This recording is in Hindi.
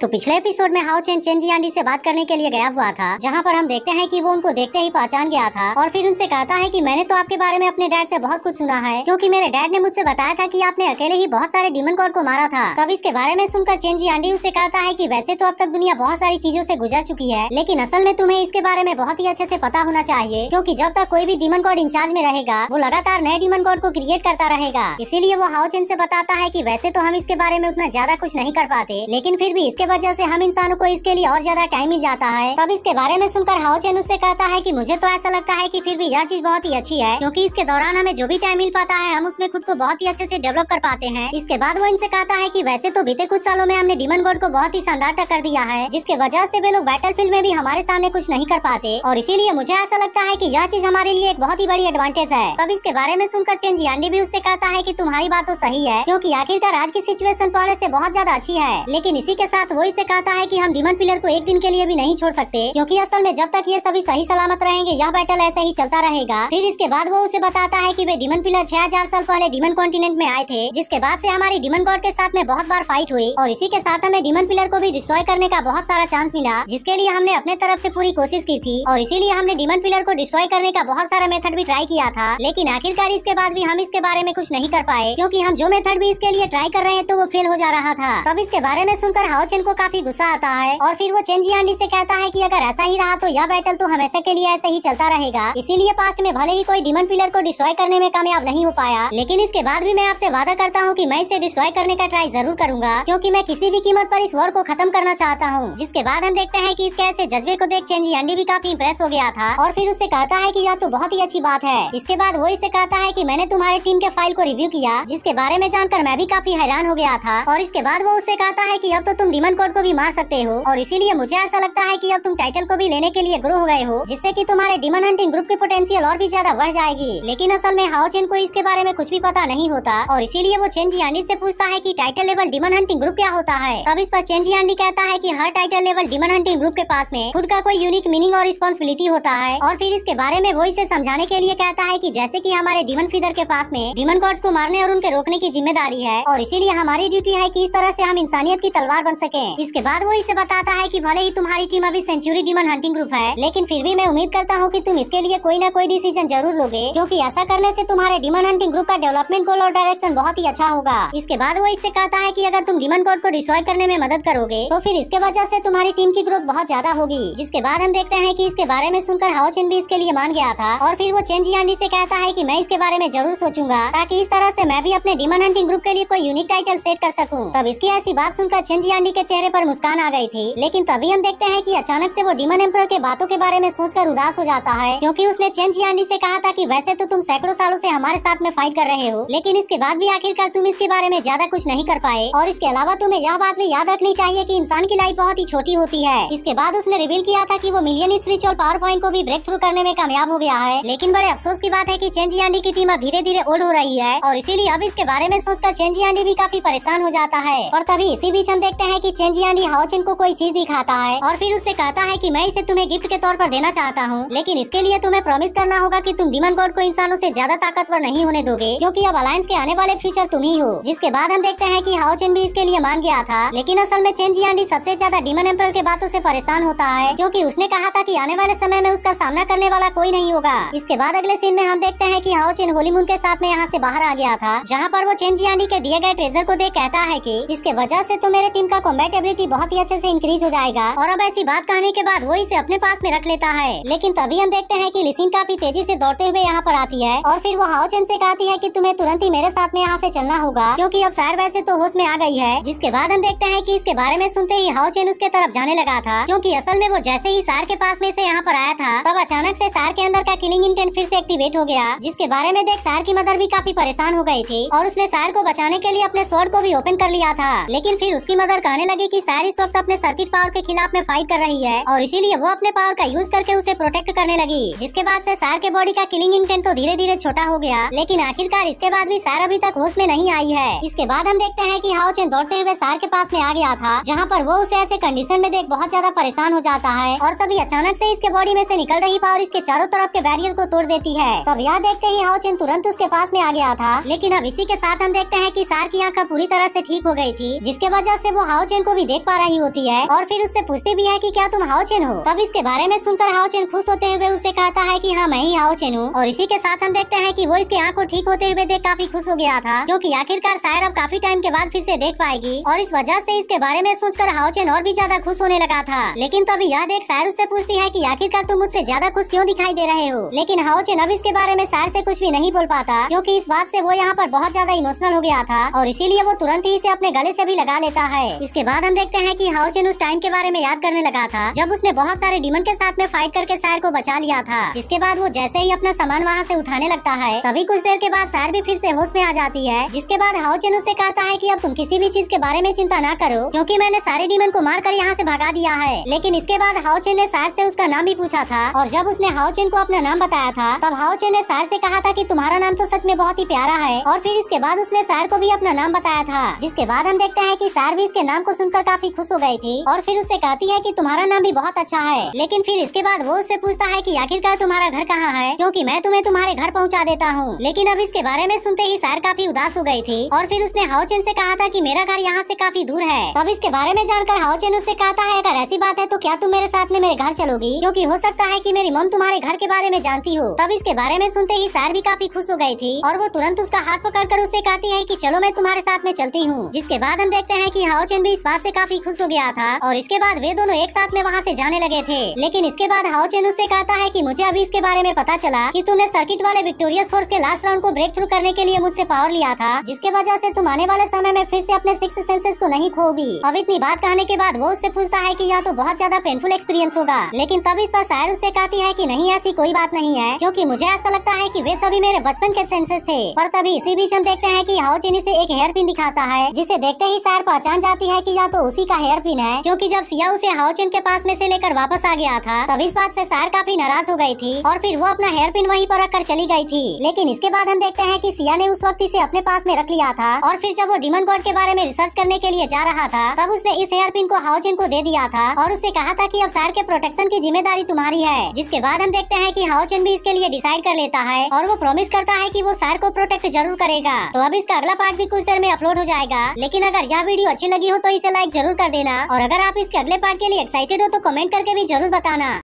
तो पिछले एपिसोड में हाउ चेन चेंजी आंटी से बात करने के लिए गया हुआ था जहाँ पर हम देखते हैं कि वो उनको देखते ही पहचान गया था और फिर उनसे कहता है कि मैंने तो आपके बारे में अपने डैड से बहुत कुछ सुना है क्योंकि मेरे डैड ने मुझसे बताया था कि आपने अकेले ही बहुत सारे डीमन कॉर को मारा था तब इसके बारे में सुनकर चेंजी आंटी उसे कहता है की वैसे तो अब तक दुनिया बहुत सारी चीजों ऐसी गुजर चुकी है लेकिन असल में तुम्हें इसके बारे में बहुत ही अच्छे ऐसी पता होना चाहिए क्यूँकी जब तक कोई भी डिमन कॉर्ड इंचार्ज में रहेगा वो लगातार नए डिमन कॉड को क्रिएट करता रहेगा इसीलिए वो हाउ चेन ऐसी बताता है की वैसे तो हम इसके बारे में उतना ज्यादा कुछ नहीं कर पाते लेकिन फिर भी इसके वजह से हम इंसानों को इसके लिए और ज्यादा टाइम मिल जाता है तब इसके बारे में सुनकर चेन उससे कहता है की मुझे तो ऐसा लगता है की फिर भी यह चीज बहुत ही अच्छी है क्यूँकी इसके दौरान हमें जो भी टाइम मिल पाता है हम उसमें खुद को बहुत ही अच्छे से डेवलप कर पाते हैं इसके बाद वो इनसे कहता है की वैसे तो बीते कुछ सालों में हमने डिमन गोड को बहुत ही शानदार कर दिया है जिसके वजह से वे लोग बैटल फील्ड में भी हमारे सामने कुछ नहीं कर पाते और इसीलिए मुझे ऐसा लगता है की यह चीज हमारे लिए एक बहुत ही बड़ी एडवांटेज है तब इसके बारे में सुनकर चेंज यांडी भी उससे कहता है की तुम्हारी बात तो सही है क्योंकि आखिरकार आज की सिचुएशन पहले ऐसी बहुत ज्यादा अच्छी है लेकिन इसी के साथ वो इसे कहता है कि हम डिमन पिलर को एक दिन के लिए भी नहीं छोड़ सकते क्योंकि असल में जब तक ये सभी सही सलामत रहेंगे यह बैटल ऐसे ही चलता रहेगा फिर इसके बाद वो उसे बताता है की वे डिमन पिलर 6000 साल पहले डिमन कॉन्टिनेंट में आए थे जिसके बाद से हमारी डिमन गॉड के साथ में बहुत बार फाइट हुई और इसी के साथ हमें डिमन पिलर को भी डिस्ट्रॉय करने का बहुत सारा चांस मिला जिसके लिए हमने अपने तरफ ऐसी पूरी कोशिश की थी और इसीलिए हमने डिमन पिलर को डिस्ट्रॉय करने का बहुत सारा मेथड भी ट्राई किया था लेकिन आखिरकार इसके बाद भी हम इसके बारे में कुछ नहीं कर पाए क्यूँकी हम जो मेथड भी इसके लिए ट्राई कर रहे हैं तो वो फेल हो जा रहा था तब इसके बारे में सुनकर हाउचेन को काफी गुस्सा आता है और फिर वो आंडी से कहता है कि अगर ऐसा ही रहा तो यह बैटल तो हमेशा के लिए ऐसे ही चलता रहेगा इसीलिए पास्ट में भले ही कोई डिमन पिलर को डिस्ट्रॉय करने में कामयाब नहीं हो पाया लेकिन इसके बाद भी मैं आपसे वादा करता हूँ की मैं इसे डिस्ट्रॉय करने का ट्राई जरूर करूंगा क्यूँकी मैं किसी भी कीमत आरोप इस वॉर को खत्म करना चाहता हूँ जिसके बाद हम देखते हैं की इसके ऐसे जज्बे को देख आंडी भी काफी इम्प्रेस हो गया था और फिर उससे कहता है की यह तो बहुत ही अच्छी बात है इसके बाद वो इसे कहता है की मैंने तुम्हारे टीम के फाइल को रिव्यू किया जिसके बारे में जानकर मैं भी काफी हैरान हो गया था और इसके बाद वो उससे कहता है की अब तो तुम डिमन कोड को भी मार सकते हो और इसीलिए मुझे ऐसा लगता है की अब तुम टाइटल को भी लेने के लिए ग्रो हो गए हो जिससे की तुम्हारे डिमन हंटिंग ग्रुप की पोटेंशियल और भी ज्यादा बढ़ जाएगी लेकिन असल में हाउ चेन को इसके बारे में कुछ भी पता नहीं होता और इसीलिए वो चेंजियानी ऐसी पूछता है की title level demon hunting group क्या होता है तब इस पर चेंजियानी कहता है की हर title level demon hunting group के पास में खुद का कोई यूनिक मीनिंग और रिस्पॉन्सिबिलिटी होता है और फिर इसके बारे में वो इसे समझाने के लिए कहता है की जैसे की हमारे डिमन फीदर के पास में डिमन गॉड्स को मारने और उनके रोकने की जिम्मेदारी है और इसीलिए हमारी ड्यूटी है की इस तरह ऐसी हम इंसानियत की तलवार बन सके हैं इसके बाद वो इसे बताता है कि भले ही तुम्हारी टीम अभी सेंचुरी डिमन हंटिंग ग्रुप है लेकिन फिर भी मैं उम्मीद करता हूँ कि तुम इसके लिए कोई ना कोई डिसीजन जरूर लोगे क्योंकि ऐसा करने से तुम्हारे डिमन हंटिंग ग्रुप का डेवलपमेंट गोल और डायरेक्शन बहुत ही अच्छा होगा इसके बाद वो इससे कहता है की अगर तुम डिमन कोड को डिस्ट्रॉय करने में मदद करोगे तो फिर इसके वजह ऐसी तुम्हारी टीम की ग्रोथ बहुत ज्यादा होगी जिसके बाद हम देखते हैं की इसके बारे में सुनकर हाउचिन भी इसके लिए मान गया था और फिर वो चेंज यांडी ऐसी कहता है की मैं इसके बारे में जरूर सोचूंगा ताकि इस तरह ऐसी मैं भी अपने डिमन हंटिंग ग्रुप के लिए कोई यूनिक टाइटल सेट कर सकूँ तब इसकी ऐसी बात सुनकर चेंज यांडी के चेहरे पर मुस्कान आ गई थी लेकिन तभी हम देखते हैं कि अचानक से वो डीमन एम्पर के बातों के बारे में सोचकर उदास हो जाता है क्योंकि उसने चेंज यांडी से कहा था कि वैसे तो तुम सैकड़ों सालों से हमारे साथ में फाइट कर रहे हो लेकिन इसके बाद भी आखिरकार तुम इसके बारे में ज्यादा कुछ नहीं कर पाए और इसके अलावा तुम्हें यह बात भी याद रखनी चाहिए की इंसान की लाइफ बहुत ही छोटी होती है इसके बाद उसने रिवील किया था की वो मिलियन स्पीच और पावर पॉइंट को भी ब्रेक थ्रू करने में कामयाब हो गया है लेकिन बड़े अफसोस की बात है की चेंज यांडी की टीम अब धीरे धीरे ओल्ड हो रही है और इसीलिए अब इसके बारे में सोचकर चेंज यांडी भी काफी परेशान हो जाता है और तभी इसी बीच हम देखते हैं की चेन केंजियान हाउचिन को कोई चीज दिखाता है और फिर उससे कहता है कि मैं इसे तुम्हें गिफ्ट के तौर पर देना चाहता हूँ लेकिन इसके लिए तुम्हें प्रॉमिस करना होगा कि तुम डिमन गॉड को इंसानों से ज्यादा ताकतवर नहीं होने दोगे क्योंकि अब अलायंस के आने वाले फ्यूचर तुम ही हो जिसके बाद हम देखते हैं की हाउचिन भी इसके लिए मान गया था लेकिन असल में चेंजी चेंजियांडी सबसे ज्यादा डिमन एम्पर के बातों ऐसी परेशान होता है क्यूँकी उसने कहा था की आने वाले समय में उसका सामना करने वाला कोई नहीं होगा इसके बाद अगले सीन में हम देखते हैं कि हाओचेन होलीमून के साथ में यहाँ से बाहर आ गया था जहाँ पर वो चेंजी चेंजियांडी के दिए गए ट्रेजर को देख कहता है कि इसके वजह से तो मेरे टीम का कॉम्बैट फाइट एबिलिटी बहुत ही अच्छे से इंक्रीज हो जाएगा और अब ऐसी बात कहने के बाद वो इसे अपने पास में रख लेता है लेकिन तभी हम देखते हैं कि लिसिन काफी तेजी से दौड़ते हुए यहाँ पर आती है और फिर वो हाओचेन से कहती है कि तुम्हें तुरंत ही मेरे साथ में यहाँ से चलना होगा क्योंकि अब सार वैसे तो होश में आ गई है जिसके बाद हम देखते हैं कि इसके बारे में सुनते ही हाओचेन उसके तरफ जाने लगा था क्योंकि असल में वो जैसे ही सार के पास में से यहाँ पर आया था तब अचानक से सार के अंदर का किलिंग इंटेंट फिर से एक्टिवेट हो गया जिसके बारे में देख सार की मदर भी काफी परेशान हो गई थी और उसने सार को बचाने के लिए अपने स्वर्ड को भी ओपन कर लिया था लेकिन फिर उसकी मदर कहने लगी लगी कि सारी इस वक्त अपने सर्किट पावर के खिलाफ में फाइट कर रही है और इसीलिए वो अपने पावर का यूज करके उसे प्रोटेक्ट करने लगी जिसके बाद से सार के बॉडी का किलिंग इंटेंट तो धीरे धीरे छोटा हो गया लेकिन आखिरकार इसके बाद भी सार अभी तक होश में नहीं आई है इसके बाद हम देखते हैं की हाउचेन दौड़ते हुए सार के पास में आ गया था जहाँ पर वो उसे ऐसे कंडीशन में देख बहुत ज्यादा परेशान हो जाता है और तभी अचानक ऐसी इसके बॉडी में ऐसी निकल रही पावर इसके चारों तरफ के बैरियर को तोड़ देती है तो अब यहाँ देखते ही हाउचेन तुरंत उसके पास में आ गया था लेकिन अब इसी के साथ हम देखते हैं की सार की आँख पूरी तरह ऐसी ठीक हो गयी थी जिसके वजह ऐसी वो हाउचेन को भी देख पा रही होती है और फिर उससे पूछती भी है कि क्या तुम हाओचेन हो तब इसके बारे में सुनकर हाओचेन खुश होते हुए उससे कहता है कि हाँ मैं ही हाओचेन हूँ और इसी के साथ हम देखते हैं कि वो इसके आँख को ठीक होते हुए देख काफी खुश हो गया था क्यूँकी आखिरकार शायर अब काफी टाइम के बाद फिर से देख पाएगी और इस वजह ऐसी इसके बारे में सोचकर हाओचेन और भी ज्यादा खुश होने लगा था लेकिन तभी यह देख शायर उससे पूछती है की आखिरकार तुम मुझसे ज्यादा खुश क्यों दिखाई दे रहे हो लेकिन हाओचेन अब इसके बारे में शायर से कुछ भी नहीं बोल पाता क्योंकि इस बात से वो यहाँ पर बहुत ज्यादा इमोशनल हो गया था और इसीलिए वो तुरंत ही इसे अपने गले से भी लगा लेता है इसके बाद बाद हम देखते हैं कि हाउचेन उस टाइम के बारे में याद करने लगा था जब उसने बहुत सारे डीमन के साथ में फाइट करके सैर को बचा लिया था इसके बाद वो जैसे ही अपना सामान वहाँ से उठाने लगता है तभी कुछ देर के बाद सैर भी फिर से होश में आ जाती है जिसके बाद हाउचेन उससे कहता है की अब तुम किसी भी चीज के बारे में चिंता न करो क्यूँकी मैंने सारे डीमन को मार कर यहाँ ऐसी भगा दिया है लेकिन इसके बाद हाउचेन ने सार ऐसी उसका नाम भी पूछा था और जब उसने हाउचेन को अपना नाम बताया था तब हाउचेन ने सैर ऐसी कहा था की तुम्हारा नाम तो सच में बहुत ही प्यारा है और फिर इसके बाद उसने सैर को भी अपना नाम बताया था जिसके बाद हम देखते हैं की सार भी इसके नाम को सुन सुनकर तो काफी खुश हो गई थी और फिर उससे कहती है कि तुम्हारा नाम भी बहुत अच्छा है लेकिन फिर इसके बाद वो उससे पूछता है कि आखिरकार तुम्हारा घर कहाँ है क्योंकि मैं तुम्हें तुम्हारे घर पहुँचा देता हूँ लेकिन अब इसके बारे में सुनते ही सैर काफी उदास हो गयी थी और फिर उसने हाउचेन ऐसी कहा था की मेरा घर यहाँ ऐसी काफी दूर है तो अब इसके बारे में जानकर हाउचेन उससे कहता है अगर ऐसी बात है तो क्या तुम मेरे साथ में मेरे घर चलोगी क्यूँकी हो सकता है की मेरी मम तुम्हारे घर के बारे में जानती हो तब इसके बारे में सुनते ही सैर भी काफी खुश हो गयी थी और वो तुरंत उसका हाथ पकड़ कर उससे कहती है की चलो मैं तुम्हारे साथ में चलती हूँ जिसके बाद हम देखते हैं की हाउचेन भी इस बात बात से काफी खुश हो गया था और इसके बाद वे दोनों एक साथ में वहाँ से जाने लगे थे लेकिन इसके बाद चेन उससे कहता है कि मुझे अभी इसके बारे में पता चला कि तुमने सर्किट वाले विक्टोरियस फोर्स के लास्ट राउंड को ब्रेक थ्रू करने के लिए मुझसे पावर लिया था जिसके वजह ऐसी तुम आने वाले समय में फिर ऐसी अपने सिक्स सेंसेस को नहीं खोगी अब इतनी बात कहने के बाद वो उससे पूछता है की यह तो बहुत ज्यादा पेनफुल एक्सपीरियंस होगा लेकिन तब इस पर शायर उससे कहती है की नहीं ऐसी कोई बात नहीं है क्यूँकी मुझे ऐसा लगता है की वे सभी मेरे बचपन के सेंसेस थे पर तभी इसी बीच हम देखते हैं की हाउचेनी से एक हेयर पिन दिखाता है जिसे देखते ही सैर पहचान जाती है की यह तो उसी का हेयर पिन है क्योंकि जब सिया उसे हाउचिन के पास में से लेकर वापस आ गया था तब इस बात से सार काफी नाराज हो गई थी और फिर वो अपना हेयर पिन वहीं पर रखकर चली गई थी लेकिन इसके बाद हम देखते हैं कि सिया ने उस वक्त इसे अपने पास में रख लिया था और फिर जब वो डिमन गॉड के बारे में रिसर्च करने के लिए जा रहा था तब उसने इस हेयर पिन को हाउचिन को दे दिया था और उसे कहा था की अब सार के प्रोटेक्शन की जिम्मेदारी तुम्हारी है जिसके बाद हम देखते हैं की हाउचिन भी इसके लिए डिसाइड कर लेता है और वो प्रोमिस करता है की वो सार को प्रोटेक्ट जरूर करेगा तो अब इसका अगला पार्ट भी कुछ देर में अपलोड हो जाएगा लेकिन अगर यह वीडियो अच्छी लगी हो तो इसे लाइक जरूर कर देना और अगर आप इसके अगले पार्ट के लिए एक्साइटेड हो तो कमेंट करके भी जरूर बताना